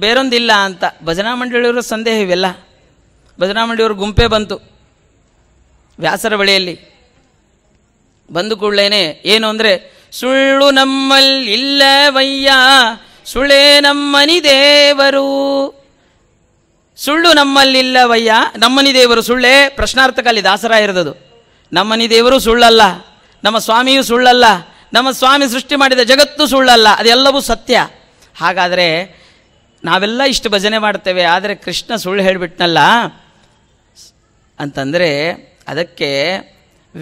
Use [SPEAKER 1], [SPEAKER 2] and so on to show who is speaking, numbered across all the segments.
[SPEAKER 1] ಬೇರೊಂದಿಲ್ಲ ಅಂತ ಭಜನಾ ಮಂಡಳಿಯವರ ಸಂದೇಹ ಇವೆಲ್ಲ ಭಜನಾ ಮಂಡಳಿಯವರು ಗುಂಪೆ ಬಂತು ವ್ಯಾಸರ ಬಳಿಯಲ್ಲಿ ಬಂದು ಕೂಡಲೇನೆ ಏನು ಅಂದರೆ ಸುಳ್ಳು ನಮ್ಮಲ್ಲಿಲ್ಲ ವಯ್ಯ ಸುಳೇ ನಮ್ಮನಿ ದೇವರು ಸುಳ್ಳು ವಯ್ಯ ನಮ್ಮನಿ ದೇವರು ಸುಳ್ಳೇ ಅಲ್ಲಿ ದಾಸರ ಇರದದು ನಮ್ಮನಿ ದೇವರು ಸುಳ್ಳಲ್ಲ ನಮ್ಮ ಸ್ವಾಮಿಯೂ ಸುಳ್ಳಲ್ಲ ನಮ್ಮ ಸ್ವಾಮಿ ಸೃಷ್ಟಿ ಮಾಡಿದ ಜಗತ್ತು ಸುಳ್ಳಲ್ಲ ಅದೆಲ್ಲವೂ ಸತ್ಯ ಹಾಗಾದರೆ ನಾವೆಲ್ಲ ಇಷ್ಟು ಭಜನೆ ಮಾಡ್ತೇವೆ ಆದರೆ ಕೃಷ್ಣ ಸುಳ್ಳು ಹೇಳಿಬಿಟ್ನಲ್ಲ ಅಂತಂದರೆ ಅದಕ್ಕೆ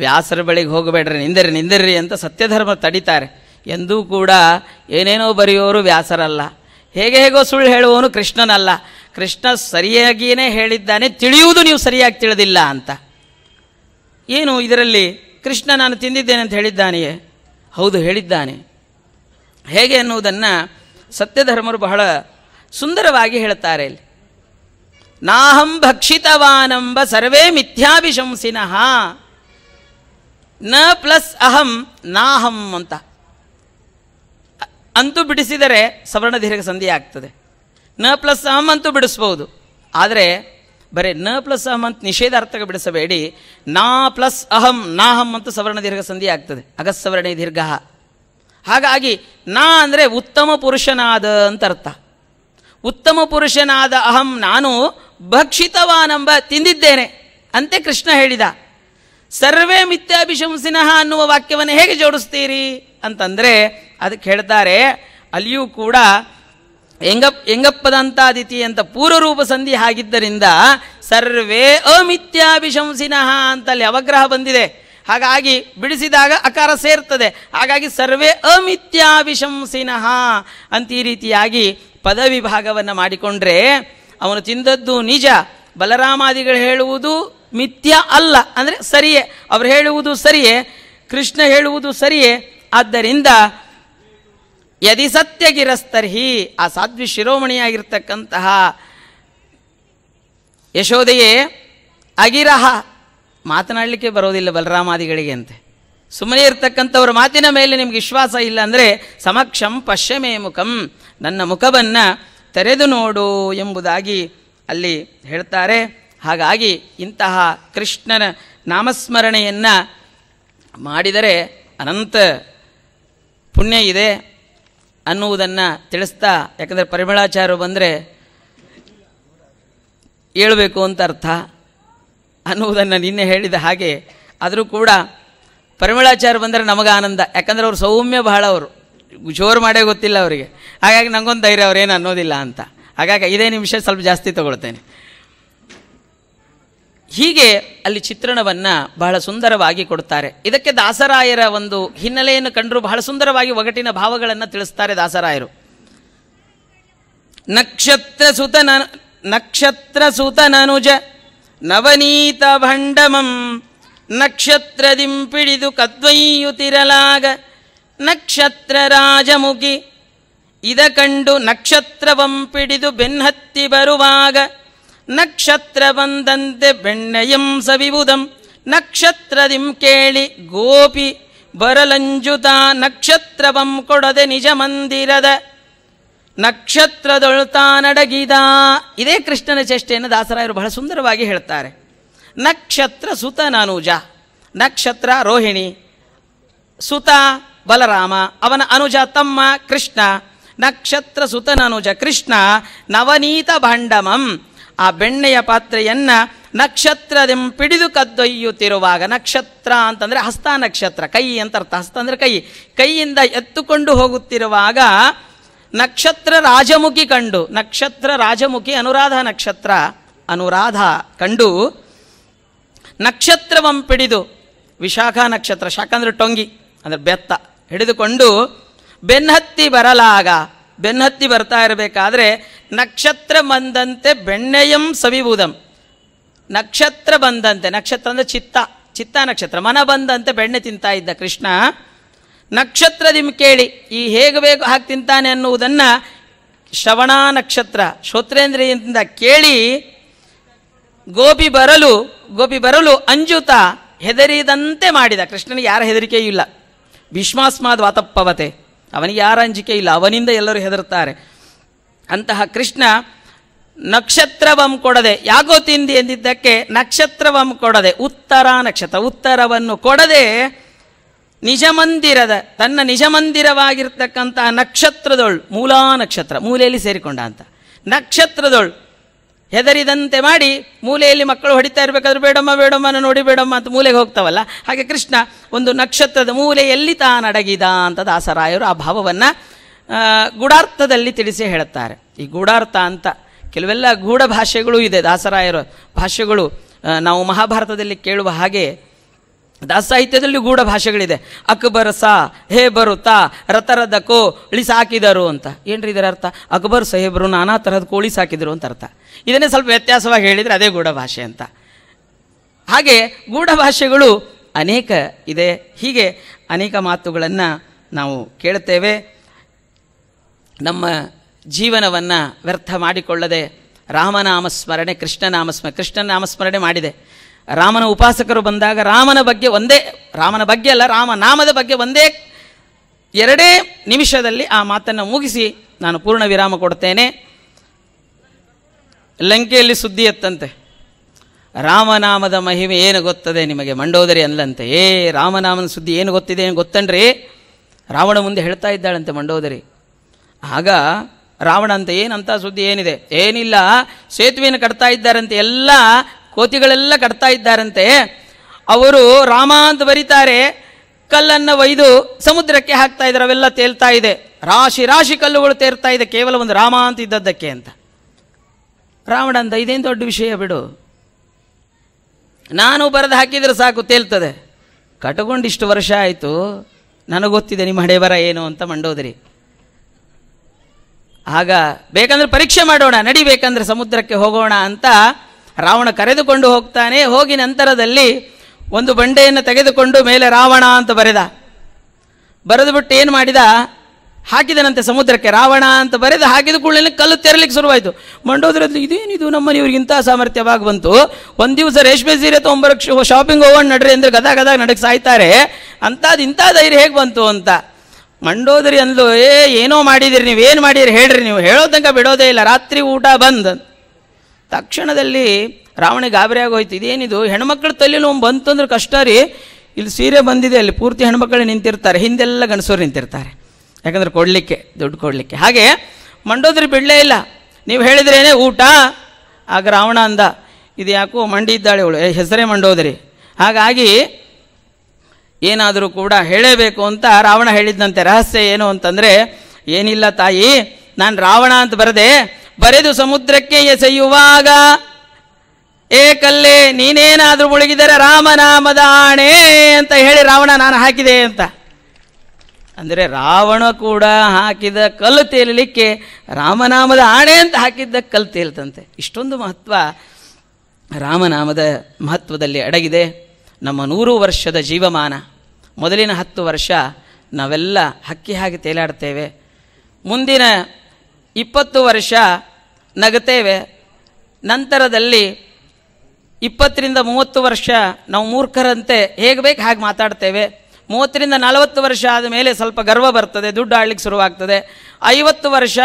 [SPEAKER 1] ವ್ಯಾಸರ ಬಳಿಗೆ ಹೋಗಬೇಡ್ರಿ ನಿಂದಿರಿ ನಿಂದಿರ್ರಿ ಅಂತ ಸತ್ಯಧರ್ಮ ತಡೀತಾರೆ ಎಂದೂ ಕೂಡ ಏನೇನೋ ಬರೆಯೋರು ವ್ಯಾಸರಲ್ಲ ಹೇಗೆ ಹೇಗೋ ಸುಳ್ಳು ಹೇಳುವವನು ಕೃಷ್ಣನಲ್ಲ ಕೃಷ್ಣ ಸರಿಯಾಗಿಯೇ ಹೇಳಿದ್ದಾನೆ ತಿಳಿಯುವುದು ನೀವು ಸರಿಯಾಗಿ ತಿಳಿದಿಲ್ಲ ಅಂತ ಏನು ಇದರಲ್ಲಿ ಕೃಷ್ಣ ನಾನು ತಿಂದಿದ್ದೇನೆ ಅಂತ ಹೇಳಿದ್ದಾನೆಯೇ ಹೌದು ಹೇಳಿದ್ದಾನೆ ಹೇಗೆ ಅನ್ನುವುದನ್ನು ಸತ್ಯಧರ್ಮರು ಬಹಳ ಸುಂದರವಾಗಿ ಹೇಳ್ತಾರೆ ಇಲ್ಲಿ ನಾಹಂ ಭಕ್ಷಿತವಾನಂಬ ಸರ್ವೇ ಮಿಥ್ಯಾಭಿಶಂಸಿನಃ ನ ಪ್ಲಸ್ ಅಹಂ ನಾಹಂ ಅಂತ ಅಂತೂ ಬಿಡಿಸಿದರೆ ಸವರ್ಣ ದೀರ್ಘ ಸಂಧಿ ಆಗ್ತದೆ ನ ಪ್ಲಸ್ ಅಹಂ ಅಂತೂ ಬಿಡಿಸ್ಬೋದು ಆದರೆ ಬರೀ ನ ಪ್ಲಸ್ ಅಹಂ ಅಂತ ನಿಷೇಧಾರ್ಥಕ್ಕೆ ಬಿಡಿಸಬೇಡಿ ನಾ ಪ್ಲಸ್ ಅಹಂ ನಾಹಂ ಅಂತ ಸವರ್ಣ ದೀರ್ಘ ಸಂಧಿ ಆಗ್ತದೆ ಅಗಸ್ಸವರ್ಣ ದೀರ್ಘ ಹಾಗಾಗಿ ನಾ ಅಂದರೆ ಉತ್ತಮ ಪುರುಷನಾದ ಅಂತ ಅರ್ಥ ಉತ್ತಮ ಪುರುಷನಾದ ಅಹಂ ನಾನು ಭಕ್ಷಿತವಾನೆಂಬ ತಿಂದಿದ್ದೇನೆ ಅಂತೆ ಕೃಷ್ಣ ಹೇಳಿದ ಸರ್ವೇ ಮಿಥ್ಯಾಭಿಷಂಸಿನಃ ಅನ್ನುವ ವಾಕ್ಯವನ್ನು ಹೇಗೆ ಜೋಡಿಸ್ತೀರಿ ಅಂತಂದರೆ ಅದಕ್ಕೆ ಹೇಳ್ತಾರೆ ಅಲ್ಲಿಯೂ ಕೂಡ ಎಂಗಪ್ ಎಂಗಪ್ಪದಂತಾದಿತಿ ಅಂತ ಪೂರ್ವರೂಪ ಸಂಧಿ ಆಗಿದ್ದರಿಂದ ಸರ್ವೇ ಅಮಿತ್ಯಾಭಿಶಂಸಿನಃ ಅಂತಲ್ಲಿ ಅವಗ್ರಹ ಬಂದಿದೆ ಹಾಗಾಗಿ ಬಿಡಿಸಿದಾಗ ಅಕಾರ ಸೇರ್ತದೆ ಹಾಗಾಗಿ ಸರ್ವೇ ಅಮಿತ್ಯಾವಿಶಂಸಿನಃ ಅಂತ ಈ ರೀತಿಯಾಗಿ ಪದವಿಭಾಗವನ್ನು ಮಾಡಿಕೊಂಡ್ರೆ ಅವನು ತಿಂದದ್ದು ನಿಜ ಬಲರಾಮಾದಿಗಳು ಹೇಳುವುದು ಮಿಥ್ಯ ಅಲ್ಲ ಅಂದರೆ ಸರಿಯೇ ಅವರು ಹೇಳುವುದು ಸರಿಯೇ ಕೃಷ್ಣ ಹೇಳುವುದು ಸರಿಯೇ ಆದ್ದರಿಂದ ಯದಿ ಸತ್ಯಗಿರಸ್ತರ್ಹಿ ಆ ಸಾಧ್ವಿ ಶಿರೋಮಣಿಯಾಗಿರ್ತಕ್ಕಂತಹ ಯಶೋದೆಯೇ ಅಗಿರಹ ಮಾತನಾಡಲಿಕ್ಕೆ ಬರೋದಿಲ್ಲ ಬಲರಾಮಾದಿಗಳಿಗೆ ಅಂತೆ ಸುಮ್ಮನೆ ಇರ್ತಕ್ಕಂಥವ್ರ ಮಾತಿನ ಮೇಲೆ ನಿಮ್ಗೆ ವಿಶ್ವಾಸ ಇಲ್ಲ ಅಂದರೆ ಸಮಕ್ಷಂ ಪಶ್ಯಮೇ ಮುಖಂ ನನ್ನ ಮುಖವನ್ನು ತೆರೆದು ನೋಡು ಎಂಬುದಾಗಿ ಅಲ್ಲಿ ಹೇಳ್ತಾರೆ ಹಾಗಾಗಿ ಇಂತಹ ಕೃಷ್ಣನ ನಾಮಸ್ಮರಣೆಯನ್ನು ಮಾಡಿದರೆ ಅನಂತ ಪುಣ್ಯ ಇದೆ ಅನ್ನುವುದನ್ನು ತಿಳಿಸ್ತಾ ಯಾಕಂದರೆ ಪರಿಮಳಾಚಾರ್ಯರು ಬಂದರೆ ಹೇಳ್ಬೇಕು ಅಂತ ಅರ್ಥ ಅನ್ನುವುದನ್ನು ನಿನ್ನೆ ಹೇಳಿದ ಹಾಗೆ ಆದರೂ ಕೂಡ ಪರಿಮಳಾಚಾರ್ಯ ಬಂದರೆ ನಮಗೆ ಆನಂದ ಯಾಕಂದರೆ ಅವರು ಸೌಮ್ಯ ಬಹಳ ಅವರು ಜೋರು ಮಾಡೇ ಗೊತ್ತಿಲ್ಲ ಅವರಿಗೆ ಹಾಗಾಗಿ ನನಗೊಂದು ಧೈರ್ಯ ಅವ್ರೇನು ಅನ್ನೋದಿಲ್ಲ ಅಂತ ಹಾಗಾಗಿ ಇದೇ ನಿಮಿಷ ಸ್ವಲ್ಪ ಜಾಸ್ತಿ ತಗೊಳ್ತೇನೆ ಹೀಗೆ ಅಲ್ಲಿ ಚಿತ್ರಣವನ್ನು ಬಹಳ ಸುಂದರವಾಗಿ ಕೊಡ್ತಾರೆ ಇದಕ್ಕೆ ದಾಸರಾಯರ ಒಂದು ಹಿನ್ನೆಲೆಯನ್ನು ಕಂಡರೂ ಬಹಳ ಸುಂದರವಾಗಿ ಒಗಟಿನ ಭಾವಗಳನ್ನು ತಿಳಿಸ್ತಾರೆ ದಾಸರಾಯರು ನಕ್ಷತ್ರ ಸುತನ ನಕ್ಷತ್ರ ಸುತನನುಜ ನವನೀತಭಂಡಮಂ ನಕ್ಷತ್ರದಿಂಪಿಡಿದು ಕದ್ವೈಯುತಿರಲಾಗ ನಕ್ಷತ್ರ ರಾಜಮುಗಿ ಇದ ಕಂಡು ಪಿಡಿದು ಬೆನ್ಹತ್ತಿ ಬರುವಾಗ ನಕ್ಷತ್ರ ಬಂದಂತೆ ಬೆಣ್ಣೆಯಂ ಸವಿವುದಂ ನಕ್ಷತ್ರದಿಂ ಕೇಳಿ ಗೋಪಿ ಬರಲಂಜುತಾ ನಕ್ಷತ್ರವಂ ಕೊಡದೆ ನಿಜ ಮಂದಿರದ ನಡಗಿದ ಇದೇ ಕೃಷ್ಣನ ಚೇಷ್ಟೆಯನ್ನು ದಾಸರಾಯರು ಬಹಳ ಸುಂದರವಾಗಿ ಹೇಳ್ತಾರೆ ನಕ್ಷತ್ರ ಸುತ ನಕ್ಷತ್ರ ರೋಹಿಣಿ ಸುತ ಬಲರಾಮ ಅವನ ಅನುಜ ತಮ್ಮ ಕೃಷ್ಣ ನಕ್ಷತ್ರ ಸುತನನುಜ ಕೃಷ್ಣ ನವನೀತ ಭಾಂಡಮಂ ಆ ಬೆಣ್ಣೆಯ ಪಾತ್ರೆಯನ್ನು ನಕ್ಷತ್ರದೆಂ ಪಿಡಿದು ಕದ್ದೊಯ್ಯುತ್ತಿರುವಾಗ ನಕ್ಷತ್ರ ಅಂತಂದರೆ ಹಸ್ತ ನಕ್ಷತ್ರ ಕೈ ಅಂತ ಅರ್ಥ ಹಸ್ತ ಅಂದರೆ ಕೈ ಕೈಯಿಂದ ಎತ್ತುಕೊಂಡು ಹೋಗುತ್ತಿರುವಾಗ ನಕ್ಷತ್ರ ರಾಜಮುಖಿ ಕಂಡು ನಕ್ಷತ್ರ ರಾಜಮುಖಿ ಅನುರಾಧ ನಕ್ಷತ್ರ ಅನುರಾಧ ಕಂಡು ನಕ್ಷತ್ರವಂ ಪಿಡಿದು ವಿಶಾಖ ನಕ್ಷತ್ರ ಅಂದರೆ ಟೊಂಗಿ ಅಂದರೆ ಬೆತ್ತ ಹಿಡಿದುಕೊಂಡು ಬೆನ್ನತ್ತಿ ಬರಲಾಗ ಬೆನ್ನತ್ತಿ ಬರ್ತಾ ಇರಬೇಕಾದ್ರೆ ನಕ್ಷತ್ರ ಬಂದಂತೆ ಬೆಣ್ಣೆಯಂ ಸವಿಬೂದಂ ನಕ್ಷತ್ರ ಬಂದಂತೆ ನಕ್ಷತ್ರ ಅಂದರೆ ಚಿತ್ತ ಚಿತ್ತ ನಕ್ಷತ್ರ ಮನ ಬಂದಂತೆ ಬೆಣ್ಣೆ ತಿಂತಾ ಇದ್ದ ಕೃಷ್ಣ ನಕ್ಷತ್ರದಿಮ್ ಕೇಳಿ ಈ ಹೇಗೆ ಬೇಕು ಹಾಗೆ ತಿಂತಾನೆ ಅನ್ನುವುದನ್ನು ಶ್ರವಣ ನಕ್ಷತ್ರ ಶ್ರೋತ್ರೇಂದ್ರಿಯಿಂದ ಕೇಳಿ ಗೋಪಿ ಬರಲು ಗೋಪಿ ಬರಲು ಅಂಜುತ ಹೆದರಿದಂತೆ ಮಾಡಿದ ಕೃಷ್ಣನಿಗೆ ಯಾರ ಹೆದರಿಕೆಯೂ ಇಲ್ಲ ಭೀಷ್ಮಾಸ್ಮಾದ್ ವಾತಪ್ಪವತೆ ಅವನಿಗೆ ಯಾರ ಅಂಜಿಕೆ ಇಲ್ಲ ಅವನಿಂದ ಎಲ್ಲರೂ ಹೆದರುತ್ತಾರೆ ಅಂತಹ ಕೃಷ್ಣ ನಕ್ಷತ್ರವಂ ಕೊಡದೆ ಯಾಕೋ ತಿಂದಿ ಎಂದಿದ್ದಕ್ಕೆ ನಕ್ಷತ್ರವಂ ಕೊಡದೆ ಉತ್ತರ ನಕ್ಷತ್ರ ಉತ್ತರವನ್ನು ಕೊಡದೆ ನಿಜಮಂದಿರದ ತನ್ನ ನಿಜಮಂದಿರವಾಗಿರ್ತಕ್ಕಂತಹ ನಕ್ಷತ್ರದೊಳ್ ಮೂಲಾ ನಕ್ಷತ್ರ ಮೂಲೆಯಲ್ಲಿ ಸೇರಿಕೊಂಡ ಅಂತ ನಕ್ಷತ್ರದೊಳು ಹೆದರಿದಂತೆ ಮಾಡಿ ಮೂಲೆಯಲ್ಲಿ ಮಕ್ಕಳು ಹೊಡಿತಾ ಇರಬೇಕಾದ್ರೆ ಬೇಡಮ್ಮ ಬೇಡಮ್ಮನ ನೋಡಿ ಬೇಡಮ್ಮ ಅಂತ ಮೂಲೆಗೆ ಹೋಗ್ತಾವಲ್ಲ ಹಾಗೆ ಕೃಷ್ಣ ಒಂದು ನಕ್ಷತ್ರದ ಮೂಲೆಯಲ್ಲಿ ತಾನಡಗಿದ ಅಂತ ದಾಸರಾಯರು ಆ ಭಾವವನ್ನು ಗೂಢಾರ್ಥದಲ್ಲಿ ತಿಳಿಸಿ ಹೇಳುತ್ತಾರೆ ಈ ಗೂಢಾರ್ಥ ಅಂತ ಕೆಲವೆಲ್ಲ ಗೂಢ ಭಾಷೆಗಳು ಇದೆ ದಾಸರಾಯರ ಭಾಷೆಗಳು ನಾವು ಮಹಾಭಾರತದಲ್ಲಿ ಕೇಳುವ ಹಾಗೆ ದಾಸ ಸಾಹಿತ್ಯದಲ್ಲಿ ಗೂಢ ಭಾಷೆಗಳಿದೆ ಅಕ್ಬರ್ ಸಾ ಹೇ ಬರುತ್ತಾ ರಥರದ ಕೋಳಿ ಸಾಕಿದರು ಅಂತ ಏನ್ರಿ ಇದರ ಅರ್ಥ ಅಕ್ಬರ್ ಸಾಹೇಬರು ನಾನಾ ಥರದ ಕೋಳಿ ಸಾಕಿದರು ಅಂತ ಅರ್ಥ ಇದನ್ನೇ ಸ್ವಲ್ಪ ವ್ಯತ್ಯಾಸವಾಗಿ ಹೇಳಿದರೆ ಅದೇ ಗೂಢ ಭಾಷೆ ಅಂತ ಹಾಗೆ ಗೂಢ ಭಾಷೆಗಳು ಅನೇಕ ಇದೆ ಹೀಗೆ ಅನೇಕ ಮಾತುಗಳನ್ನು ನಾವು ಕೇಳುತ್ತೇವೆ ನಮ್ಮ ಜೀವನವನ್ನು ವ್ಯರ್ಥ ಮಾಡಿಕೊಳ್ಳದೆ ರಾಮನಾಮಸ್ಮರಣೆ ಕೃಷ್ಣನಾಮಸ್ಮರಣೆ ಕೃಷ್ಣನಾಮಸ್ಮರಣೆ ಮಾಡಿದೆ ರಾಮನ ಉಪಾಸಕರು ಬಂದಾಗ ರಾಮನ ಬಗ್ಗೆ ಒಂದೇ ರಾಮನ ಬಗ್ಗೆ ಅಲ್ಲ ರಾಮನಾಮದ ಬಗ್ಗೆ ಒಂದೇ ಎರಡೇ ನಿಮಿಷದಲ್ಲಿ ಆ ಮಾತನ್ನು ಮುಗಿಸಿ ನಾನು ಪೂರ್ಣ ವಿರಾಮ ಕೊಡ್ತೇನೆ ಲಂಕೆಯಲ್ಲಿ ಸುದ್ದಿ ಎತ್ತಂತೆ ರಾಮನಾಮದ ಮಹಿಮೆ ಏನು ಗೊತ್ತದೆ ನಿಮಗೆ ಮಂಡೋದರಿ ಅಲ್ಲಂತೆ ಏ ರಾಮನಾಮನ ಸುದ್ದಿ ಏನು ಗೊತ್ತಿದೆ ಏನು ಗೊತ್ತನ್ರಿ ರಾವಣ ಮುಂದೆ ಹೇಳ್ತಾ ಇದ್ದಾಳಂತೆ ಮಂಡೋದರಿ ಆಗ ರಾವಣ ಅಂತ ಏನಂತ ಸುದ್ದಿ ಏನಿದೆ ಏನಿಲ್ಲ ಸೇತುವೆಯನ್ನು ಕಟ್ತಾ ಇದ್ದಾರಂತೆ ಎಲ್ಲ ಕೋತಿಗಳೆಲ್ಲ ಕಟ್ತಾ ಇದ್ದಾರಂತೆ ಅವರು ರಾಮ ಅಂತ ಬರೀತಾರೆ ಕಲ್ಲನ್ನು ಒಯ್ದು ಸಮುದ್ರಕ್ಕೆ ಹಾಕ್ತಾ ಇದ್ದಾರೆ ಅವೆಲ್ಲ ತೇಲ್ತಾ ಇದೆ ರಾಶಿ ರಾಶಿ ಕಲ್ಲುಗಳು ತೇರ್ತಾ ಇದೆ ಕೇವಲ ಒಂದು ರಾಮ ಅಂತ ಇದ್ದದ್ದಕ್ಕೆ ಅಂತ ರಾವಣ ಅಂತ ಇದೇನು ದೊಡ್ಡ ವಿಷಯ ಬಿಡು ನಾನು ಬರೆದು ಹಾಕಿದ್ರೆ ಸಾಕು ತೇಲ್ತದೆ ಕಟ್ಕೊಂಡು ಇಷ್ಟು ವರ್ಷ ಆಯಿತು ನನಗೊತ್ತಿದೆ ನಿಮ್ಮ ಹಣೆ ಬರ ಏನು ಅಂತ ಮಂಡೋದ್ರಿ ಆಗ ಬೇಕಂದ್ರೆ ಪರೀಕ್ಷೆ ಮಾಡೋಣ ನಡಿಬೇಕಂದ್ರೆ ಸಮುದ್ರಕ್ಕೆ ಹೋಗೋಣ ಅಂತ ರಾವಣ ಕರೆದುಕೊಂಡು ಹೋಗ್ತಾನೆ ಹೋಗಿ ನಂತರದಲ್ಲಿ ಒಂದು ಬಂಡೆಯನ್ನು ತೆಗೆದುಕೊಂಡು ಮೇಲೆ ರಾವಣ ಅಂತ ಬರೆದ ಬರೆದು ಬಿಟ್ಟು ಏನು ಮಾಡಿದ ಹಾಕಿದನಂತೆ ಸಮುದ್ರಕ್ಕೆ ರಾವಣ ಅಂತ ಬರೆದು ಹಾಕಿದ ಕೂಡಲೇ ಕಲ್ಲು ತೆರಲಿಕ್ಕೆ ಶುರುವಾಯಿತು ಮಂಡೋದ್ರದ್ದು ಇದೇನಿದು ಇವ್ರಿಗೆ ಇಂಥ ಸಾಮರ್ಥ್ಯವಾಗಿ ಬಂತು ಒಂದು ದಿವಸ ರೇಷ್ಮೆ ಸೀರೆ ತೊಂಬರಕ್ಕೆ ಶಾಪಿಂಗ್ ಹೋಗೋಣ ನಡ್ರಿ ಅಂದರೆ ಗದಾ ಗದಾಗ ನಡಕ್ಕೆ ಸಾಯ್ತಾರೆ ಅಂಥದ್ದು ಇಂಥ ಧೈರ್ಯ ಹೇಗೆ ಬಂತು ಅಂತ ಮಂಡೋದ್ರಿ ಅಂದ್ಲು ಏ ಏನೋ ಮಾಡಿದಿರಿ ನೀವು ಏನು ಮಾಡಿರಿ ಹೇಳ್ರಿ ನೀವು ಹೇಳೋ ತನಕ ಬಿಡೋದೇ ಇಲ್ಲ ರಾತ್ರಿ ಊಟ ಬಂದ್ ತಕ್ಷಣದಲ್ಲಿ ರಾವಣ ಗಾಬರಿ ಆಗೋಯ್ತು ಇದೇನಿದು ಹೆಣ್ಮಕ್ಳು ತಲೆ ನೋವು ಬಂತಂದ್ರೆ ಕಷ್ಟ ರೀ ಇಲ್ಲಿ ಸೀರೆ ಬಂದಿದೆ ಅಲ್ಲಿ ಪೂರ್ತಿ ಹೆಣ್ಮಕ್ಳು ನಿಂತಿರ್ತಾರೆ ಹಿಂದೆಲ್ಲ ಗಣಸೋರು ನಿಂತಿರ್ತಾರೆ ಯಾಕಂದ್ರೆ ಕೊಡಲಿಕ್ಕೆ ದುಡ್ಡು ಕೊಡಲಿಕ್ಕೆ ಹಾಗೆ ಮಂಡೋದ್ರೆ ಬಿಡಲೇ ಇಲ್ಲ ನೀವು ಹೇಳಿದ್ರೇನೆ ಊಟ ಆಗ ರಾವಣ ಅಂದ ಇದು ಯಾಕೋ ಮಂಡಿ ಇದ್ದಾಳೆ ಅವಳು ಹೆಸರೇ ಮಂಡೋದ್ರಿ ಹಾಗಾಗಿ ಏನಾದರೂ ಕೂಡ ಹೇಳೇಬೇಕು ಅಂತ ರಾವಣ ಹೇಳಿದ್ದಂತೆ ರಹಸ್ಯ ಏನು ಅಂತಂದರೆ ಏನಿಲ್ಲ ತಾಯಿ ನಾನು ರಾವಣ ಅಂತ ಬರದೆ ಬರೆದು ಸಮುದ್ರಕ್ಕೆ ಎಸೆಯುವಾಗ ಏಕಲ್ಲೇ ನೀನೇನಾದರೂ ಮುಳುಗಿದರೆ ರಾಮನಾಮದ ಆಣೆ ಅಂತ ಹೇಳಿ ರಾವಣ ನಾನು ಹಾಕಿದೆ ಅಂತ ಅಂದರೆ ರಾವಣ ಕೂಡ ಹಾಕಿದ ಕಲ್ಲು ತೇಲಲಿಕ್ಕೆ ರಾಮನಾಮದ ಆಣೆ ಅಂತ ಹಾಕಿದ್ದ ಕಲ್ಲು ತೇಲ್ತಂತೆ ಇಷ್ಟೊಂದು ಮಹತ್ವ ರಾಮನಾಮದ ಮಹತ್ವದಲ್ಲಿ ಅಡಗಿದೆ ನಮ್ಮ ನೂರು ವರ್ಷದ ಜೀವಮಾನ ಮೊದಲಿನ ಹತ್ತು ವರ್ಷ ನಾವೆಲ್ಲ ಹಕ್ಕಿ ಹಾಗೆ ತೇಲಾಡ್ತೇವೆ ಮುಂದಿನ ಇಪ್ಪತ್ತು ವರ್ಷ ನಗುತ್ತೇವೆ ನಂತರದಲ್ಲಿ ಇಪ್ಪತ್ತರಿಂದ ಮೂವತ್ತು ವರ್ಷ ನಾವು ಮೂರ್ಖರಂತೆ ಹೇಗೆ ಬೇಕು ಹಾಗೆ ಮಾತಾಡ್ತೇವೆ ಮೂವತ್ತರಿಂದ ನಲವತ್ತು ವರ್ಷ ಆದ ಮೇಲೆ ಸ್ವಲ್ಪ ಗರ್ವ ಬರ್ತದೆ ದುಡ್ಡು ಆಡ್ಲಿಕ್ಕೆ ಶುರುವಾಗ್ತದೆ ಐವತ್ತು ವರ್ಷ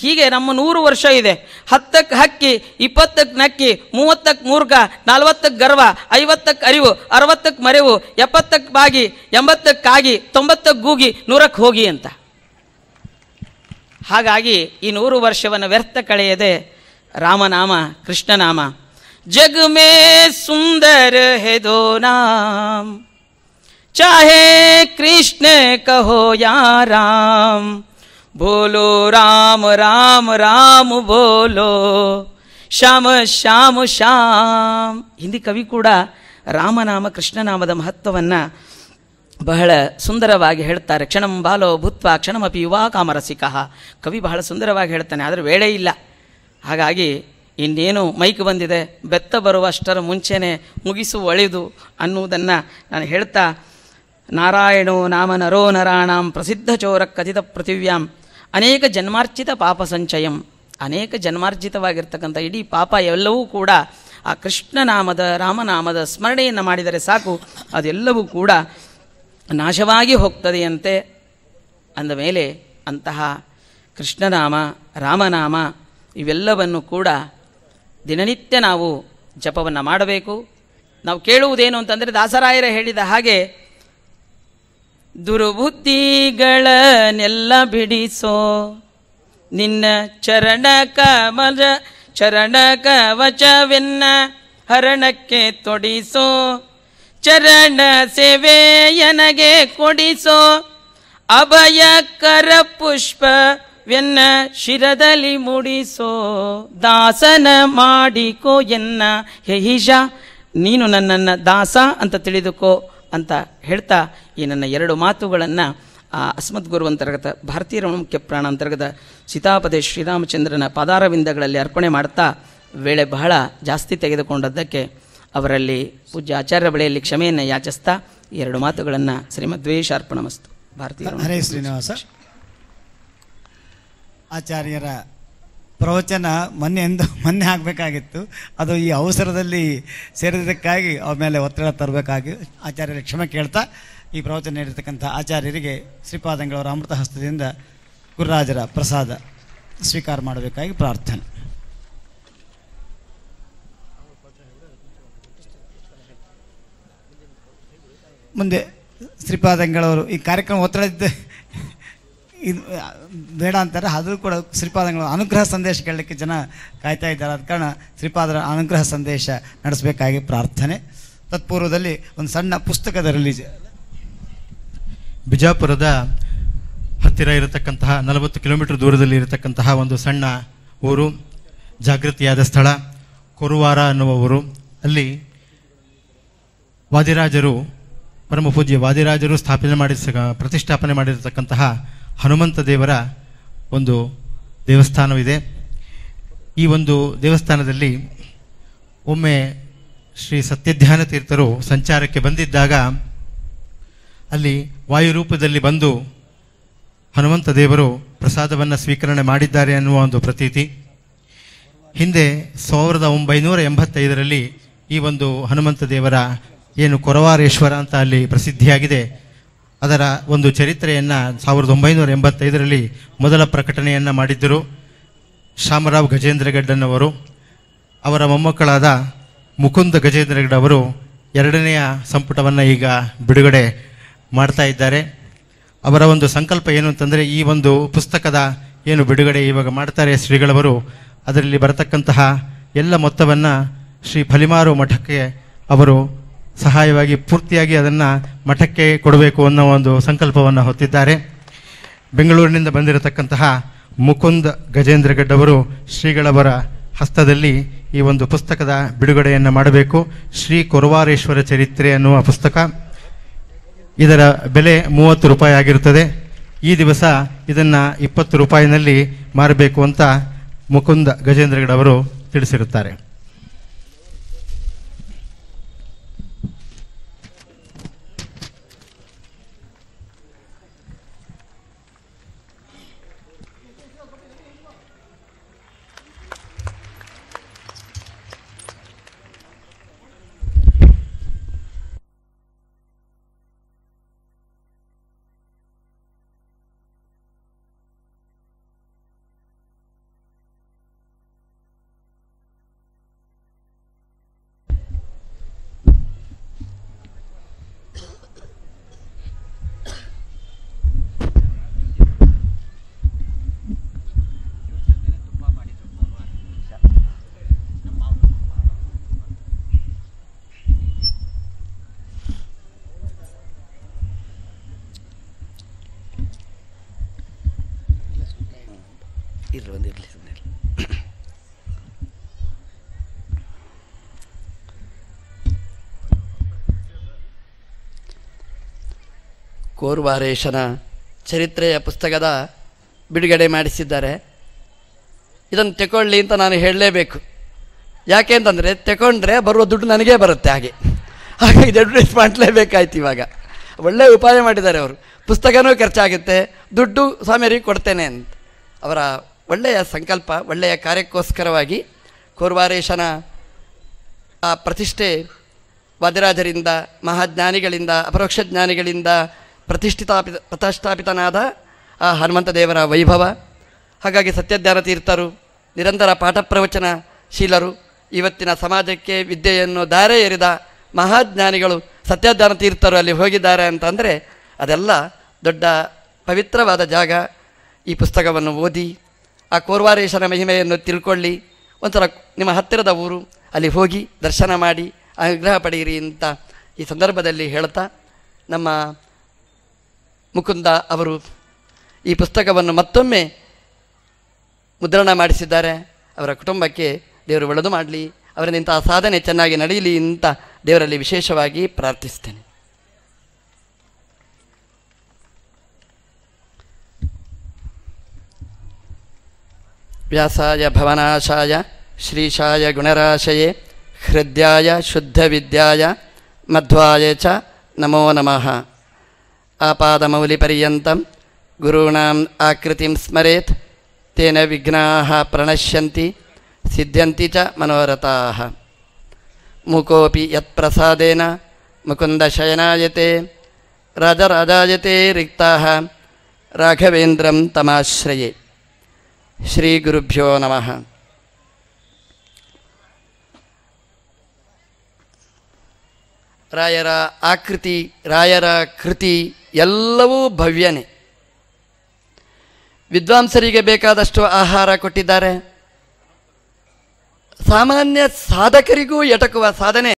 [SPEAKER 1] ಹೀಗೆ ನಮ್ಮ ನೂರು ವರ್ಷ ಇದೆ ಹತ್ತಕ್ಕೆ ಹಕ್ಕಿ ಇಪ್ಪತ್ತಕ್ಕೆ ನಕ್ಕಿ ಮೂವತ್ತಕ್ಕೆ ಮೂರ್ಖ ನಲವತ್ತಕ್ಕೆ ಗರ್ವ ಐವತ್ತಕ್ಕೆ ಅರಿವು ಅರವತ್ತಕ್ಕೆ ಮರೆವು ಎಪ್ಪತ್ತಕ್ಕೆ ಬಾಗಿ ಎಂಬತ್ತಕ್ಕಾಗಿ ತೊಂಬತ್ತಕ್ಕೆ ಗೂಗಿ ನೂರಕ್ಕೆ ಹೋಗಿ ಅಂತ ಹಾಗಾಗಿ ಈ ನೂರು ವರ್ಷವನ್ನು ವ್ಯರ್ಥ ಕಳೆಯದೆ ರಾಮನಾಮ ಕೃಷ್ಣನಾಮ ಜಗ ಸುಂದರ ಹೆದೋ ನಾಮ ಚಾಹೆ ಕೃಷ್ಣ ಕಹೋ ಯಾ ರಾಮ ಬೋಲೋ ರಾಮ ರಾಮ ರಾಮ ಬೋಲೋ ಶ್ಯಾಮ ಶ್ಯಾಮ ಶ್ಯಾಮ್ ಹಿಂದಿ ಕವಿ ಕೂಡ ರಾಮನಾಮ ಕೃಷ್ಣನಾಮದ ಮಹತ್ವವನ್ನು ಬಹಳ ಸುಂದರವಾಗಿ ಹೇಳ್ತಾರೆ ಕ್ಷಣಂ ಬಾಲೋ ಭೂತ್ವ ಕ್ಷಣಮಪಿ ಯುವಾ ಕಾಮರಸಿಕ ಕವಿ ಬಹಳ ಸುಂದರವಾಗಿ ಹೇಳ್ತಾನೆ ಆದರೆ ವೇಳೆ ಇಲ್ಲ ಹಾಗಾಗಿ ಇನ್ನೇನು ಮೈಕ್ ಬಂದಿದೆ ಬೆತ್ತ ಬರುವಷ್ಟರ ಮುಂಚೆನೆ ಮುಗಿಸು ಒಳೆದು ಅನ್ನುವುದನ್ನು ನಾನು ಹೇಳ್ತಾ ನಾರಾಯಣೋ ನಾಮ ನರೋ ನರಾಣಾಂ ಪ್ರಸಿದ್ಧ ಚೋರ ಕಥಿತ ಪೃಥಿವ್ಯಾಂ ಅನೇಕ ಜನ್ಮಾರ್ಜಿತ ಪಾಪ ಸಂಚಯಂ ಅನೇಕ ಜನ್ಮಾರ್ಜಿತವಾಗಿರ್ತಕ್ಕಂಥ ಇಡೀ ಪಾಪ ಎಲ್ಲವೂ ಕೂಡ ಆ ಕೃಷ್ಣನಾಮದ ರಾಮನಾಮದ ಸ್ಮರಣೆಯನ್ನು ಮಾಡಿದರೆ ಸಾಕು ಅದೆಲ್ಲವೂ ಕೂಡ ನಾಶವಾಗಿ ಹೋಗ್ತದೆಯಂತೆ ಅಂದ ಮೇಲೆ ಅಂತಹ ಕೃಷ್ಣನಾಮ ರಾಮನಾಮ ಇವೆಲ್ಲವನ್ನು ಕೂಡ ದಿನನಿತ್ಯ ನಾವು ಜಪವನ್ನು ಮಾಡಬೇಕು ನಾವು ಕೇಳುವುದೇನು ಅಂತಂದರೆ ದಾಸರಾಯರ ಹೇಳಿದ ಹಾಗೆ ದುರ್ಬುದ್ಧಿಗಳನ್ನೆಲ್ಲ ಬಿಡಿಸೋ ನಿನ್ನ ಚರಣ ಕಮಜ ಚರಣ ಕವಚವೆನ್ನ ಹರಣಕ್ಕೆ ತೊಡಿಸೋ ಚರಣ ಸೇವೆಯನಗೆ ಕೊಡಿಸೋ ಪುಷ್ಪ ಪುಷ್ಪವೆನ್ನ ಶಿರದಲ್ಲಿ ಮೂಡಿಸೋ ದಾಸನ ಮಾಡಿಕೋ ಎನ್ನ ಹೇಹಿಷ ನೀನು ನನ್ನನ್ನು ದಾಸ ಅಂತ ತಿಳಿದುಕೋ ಅಂತ ಹೇಳ್ತಾ ಈ ನನ್ನ ಎರಡು ಮಾತುಗಳನ್ನು ಆ ಅಸ್ಮದ್ ಗುರು ಅಂತರ್ಗತ ಭಾರತೀಯ ಮುಖ್ಯ ಪ್ರಾಣ ಅಂತರ್ಗತ ಸೀತಾಪದೇ ಶ್ರೀರಾಮಚಂದ್ರನ ಪದಾರವಿಂದಗಳಲ್ಲಿ ಅರ್ಪಣೆ ಮಾಡ್ತಾ ವೇಳೆ ಬಹಳ ಜಾಸ್ತಿ ತೆಗೆದುಕೊಂಡದ್ದಕ್ಕೆ ಅವರಲ್ಲಿ ಪೂಜ್ಯ ಆಚಾರ್ಯ ಬಳಿಯಲ್ಲಿ ಕ್ಷಮೆಯನ್ನು ಯಾಚಿಸ್ತಾ ಎರಡು ಮಾತುಗಳನ್ನು ಮಸ್ತು ಭಾರತೀಯ ಹರೇ
[SPEAKER 2] ಶ್ರೀನಿವಾಸ ಆಚಾರ್ಯರ ಪ್ರವಚನ ಮೊನ್ನೆಯಿಂದ ಮೊನ್ನೆ ಆಗಬೇಕಾಗಿತ್ತು ಅದು ಈ ಅವಸರದಲ್ಲಿ ಸೇರಿದ್ದಕ್ಕಾಗಿ ಅವ್ರ ಮೇಲೆ ಒತ್ತಡ ತರಬೇಕಾಗಿ ಆಚಾರ್ಯರ ಕ್ಷಮೆ ಕೇಳ್ತಾ ಈ ಪ್ರವಚನ ನೀಡಿರ್ತಕ್ಕಂಥ ಆಚಾರ್ಯರಿಗೆ ಶ್ರೀಪಾದಂಗಳವರ ಅಮೃತ ಹಸ್ತದಿಂದ ಗುರುರಾಜರ ಪ್ರಸಾದ ಸ್ವೀಕಾರ ಮಾಡಬೇಕಾಗಿ ಪ್ರಾರ್ಥನೆ ಮುಂದೆ ಶ್ರೀಪಾದ ಈ ಕಾರ್ಯಕ್ರಮ ಒತ್ತಡದ ಇದು ಬೇಡ ಅಂತಾರೆ ಆದರೂ ಕೂಡ ಶ್ರೀಪಾದಂಗಳ ಅನುಗ್ರಹ ಸಂದೇಶ ಕೇಳಲಿಕ್ಕೆ ಜನ ಕಾಯ್ತಾ ಇದ್ದಾರೆ ಆದ ಕಾರಣ ಶ್ರೀಪಾದರ ಅನುಗ್ರಹ ಸಂದೇಶ ನಡೆಸಬೇಕಾಗಿ ಪ್ರಾರ್ಥನೆ ತತ್ಪೂರ್ವದಲ್ಲಿ ಒಂದು ಸಣ್ಣ ಪುಸ್ತಕದ ರಿಲೀಜ್ ಬಿಜಾಪುರದ ಹತ್ತಿರ ಇರತಕ್ಕಂತಹ ನಲವತ್ತು ಕಿಲೋಮೀಟರ್ ದೂರದಲ್ಲಿ ಇರತಕ್ಕಂತಹ ಒಂದು ಸಣ್ಣ ಊರು ಜಾಗೃತಿಯಾದ ಸ್ಥಳ ಕೊರುವಾರ ಅನ್ನುವ ಊರು ಅಲ್ಲಿ ವಾದಿರಾಜರು ಪರಮ ಪೂಜ್ಯ ವಾದಿರಾಜರು ಸ್ಥಾಪನೆ ಮಾಡಿಸ ಪ್ರತಿಷ್ಠಾಪನೆ ಮಾಡಿರತಕ್ಕಂತಹ ಹನುಮಂತ ದೇವರ ಒಂದು ದೇವಸ್ಥಾನವಿದೆ ಈ ಒಂದು ದೇವಸ್ಥಾನದಲ್ಲಿ ಒಮ್ಮೆ ಶ್ರೀ ಸತ್ಯಧ್ಯಾನ ತೀರ್ಥರು ಸಂಚಾರಕ್ಕೆ ಬಂದಿದ್ದಾಗ ಅಲ್ಲಿ ವಾಯುರೂಪದಲ್ಲಿ ಬಂದು ಹನುಮಂತ ದೇವರು ಪ್ರಸಾದವನ್ನು ಸ್ವೀಕರಣೆ ಮಾಡಿದ್ದಾರೆ ಅನ್ನುವ ಒಂದು ಪ್ರತೀತಿ ಹಿಂದೆ ಸಾವಿರದ ಒಂಬೈನೂರ ಎಂಬತ್ತೈದರಲ್ಲಿ ಈ ಒಂದು ಹನುಮಂತ ದೇವರ ಏನು ಕೊರವಾರೇಶ್ವರ ಅಂತ ಅಲ್ಲಿ ಪ್ರಸಿದ್ಧಿಯಾಗಿದೆ ಅದರ ಒಂದು ಚರಿತ್ರೆಯನ್ನು ಸಾವಿರದ ಒಂಬೈನೂರ ಎಂಬತ್ತೈದರಲ್ಲಿ ಮೊದಲ ಪ್ರಕಟಣೆಯನ್ನು ಮಾಡಿದ್ದರು ಶಾಮರಾವ್ ಗಜೇಂದ್ರಗಡ್ಡನವರು ಅವರ ಮೊಮ್ಮಕ್ಕಳಾದ ಮುಕುಂದ ಗಜೇಂದ್ರಗಡ್ಡ ಅವರು ಎರಡನೆಯ ಸಂಪುಟವನ್ನು ಈಗ ಬಿಡುಗಡೆ ಮಾಡ್ತಾ ಇದ್ದಾರೆ ಅವರ ಒಂದು ಸಂಕಲ್ಪ ಏನು ಅಂತಂದರೆ ಈ ಒಂದು ಪುಸ್ತಕದ ಏನು ಬಿಡುಗಡೆ ಇವಾಗ ಮಾಡ್ತಾರೆ ಶ್ರೀಗಳವರು ಅದರಲ್ಲಿ ಬರತಕ್ಕಂತಹ ಎಲ್ಲ ಮೊತ್ತವನ್ನು ಶ್ರೀ ಫಲಿಮಾರು ಮಠಕ್ಕೆ ಅವರು ಸಹಾಯವಾಗಿ ಪೂರ್ತಿಯಾಗಿ ಅದನ್ನು ಮಠಕ್ಕೆ ಕೊಡಬೇಕು ಅನ್ನೋ ಒಂದು ಸಂಕಲ್ಪವನ್ನು ಹೊತ್ತಿದ್ದಾರೆ ಬೆಂಗಳೂರಿನಿಂದ ಬಂದಿರತಕ್ಕಂತಹ ಮುಕುಂದ್ ಗಜೇಂದ್ರಗಡ್ಡವರು ಶ್ರೀಗಳವರ ಹಸ್ತದಲ್ಲಿ ಈ ಒಂದು ಪುಸ್ತಕದ ಬಿಡುಗಡೆಯನ್ನು ಮಾಡಬೇಕು ಶ್ರೀ ಕೊರವಾರೇಶ್ವರ ಚರಿತ್ರೆ ಅನ್ನುವ ಪುಸ್ತಕ ಇದರ ಬೆಲೆ ಮೂವತ್ತು ರೂಪಾಯಿ ಆಗಿರುತ್ತದೆ ಈ ದಿವಸ ಇದನ್ನು ಇಪ್ಪತ್ತು ರೂಪಾಯಿನಲ್ಲಿ ಮಾರಬೇಕು ಅಂತ ಮುಕುಂದ ಗಜೇಂದ್ರಗಡವರು ತಿಳಿಸಿರುತ್ತಾರೆ
[SPEAKER 3] ಕೋರ್ವಾರೇಶನ ಚರಿತ್ರೆಯ ಪುಸ್ತಕದ ಬಿಡುಗಡೆ ಮಾಡಿಸಿದ್ದಾರೆ ಇದನ್ನು ತಗೊಳ್ಳಿ ಅಂತ ನಾನು ಹೇಳಲೇಬೇಕು ಯಾಕೆ ಅಂತಂದರೆ ತಗೊಂಡ್ರೆ ಬರುವ ದುಡ್ಡು ನನಗೇ ಬರುತ್ತೆ ಹಾಗೆ ಹಾಗೆ ಇದು ಅಡ್ವರ್ಟೈಸ್ ಮಾಡಲೇಬೇಕಾಯ್ತು ಇವಾಗ ಒಳ್ಳೆಯ ಉಪಾಯ ಮಾಡಿದ್ದಾರೆ ಅವರು ಪುಸ್ತಕನೂ ಖರ್ಚಾಗುತ್ತೆ ದುಡ್ಡು ಸ್ವಾಮಿಯರಿಗೆ ಕೊಡ್ತೇನೆ ಅಂತ ಅವರ ಒಳ್ಳೆಯ ಸಂಕಲ್ಪ ಒಳ್ಳೆಯ ಕಾರ್ಯಕ್ಕೋಸ್ಕರವಾಗಿ ಕೋರ್ವಾರೇಶನ ಆ ಪ್ರತಿಷ್ಠೆ ವಾದಿರಾಜರಿಂದ ಮಹಾಜ್ಞಾನಿಗಳಿಂದ ಅಪರೋಕ್ಷ ಜ್ಞಾನಿಗಳಿಂದ ಪ್ರತಿಷ್ಠಿತಾಪಿತ ಪ್ರತಿಷ್ಠಾಪಿತನಾದ ಆ ಹನುಮಂತ ದೇವರ ವೈಭವ ಹಾಗಾಗಿ ಸತ್ಯಜ್ಞಾನ ತೀರ್ಥರು ನಿರಂತರ ಪಾಠ ಪ್ರವಚನ ಶೀಲರು ಇವತ್ತಿನ ಸಮಾಜಕ್ಕೆ ವಿದ್ಯೆಯನ್ನು ದಾರೆ ಏರಿದ ಮಹಾಜ್ಞಾನಿಗಳು ಸತ್ಯಜ್ಞಾನ ತೀರ್ಥರು ಅಲ್ಲಿ ಹೋಗಿದ್ದಾರೆ ಅಂತಂದರೆ ಅದೆಲ್ಲ ದೊಡ್ಡ ಪವಿತ್ರವಾದ ಜಾಗ ಈ ಪುಸ್ತಕವನ್ನು ಓದಿ ಆ ಕೋರ್ವಾರೇಶನ ಮಹಿಮೆಯನ್ನು ತಿಳ್ಕೊಳ್ಳಿ ಒಂಥರ ನಿಮ್ಮ ಹತ್ತಿರದ ಊರು ಅಲ್ಲಿ ಹೋಗಿ ದರ್ಶನ ಮಾಡಿ ಅನುಗ್ರಹ ಪಡೆಯಿರಿ ಅಂತ ಈ ಸಂದರ್ಭದಲ್ಲಿ ಹೇಳ್ತಾ ನಮ್ಮ ಮುಕುಂದ ಅವರು ಈ ಪುಸ್ತಕವನ್ನು ಮತ್ತೊಮ್ಮೆ ಮುದ್ರಣ ಮಾಡಿಸಿದ್ದಾರೆ ಅವರ ಕುಟುಂಬಕ್ಕೆ ದೇವರು ಒಳದು ಮಾಡಲಿ ಅವರಿಂದ ಇಂತಹ ಸಾಧನೆ ಚೆನ್ನಾಗಿ ನಡೆಯಲಿ ಅಂತ ದೇವರಲ್ಲಿ ವಿಶೇಷವಾಗಿ ಪ್ರಾರ್ಥಿಸ್ತೇನೆ ವ್ಯಾಸಾಯ ಭವನಾಶಾಯ ಶ್ರೀಶಾಯ ಗುಣರಾಶಯೇ ಹೃದಯಾಯ ಶುದ್ಧವಿದ್ಯಾಯ ಮಧ್ವಾಯ ಚ ನಮೋ ನಮಃ आपादमौलिपर्यन्तं गुरूणाम् आकृतिं स्मरेत् तेन विघ्नाः प्रणश्यन्ति सिद्ध्यन्ति च मनोरथाः मुकोऽपि यत्प्रसादेन मुकुन्दशयनायते रजराजायते रिक्ताः राघवेन्द्रं तमाश्रये श्रीगुरुभ्यो नमः ರಾಯರ ಆಕೃತಿ ರಾಯರ ಕೃತಿ ಎಲ್ಲವೂ ಭವ್ಯನೆ. ವಿದ್ವಾಂಸರಿಗೆ ಬೇಕಾದಷ್ಟು ಆಹಾರ ಕೊಟ್ಟಿದ್ದಾರೆ ಸಾಮಾನ್ಯ ಸಾಧಕರಿಗೂ ಎಟಕುವ ಸಾಧನೆ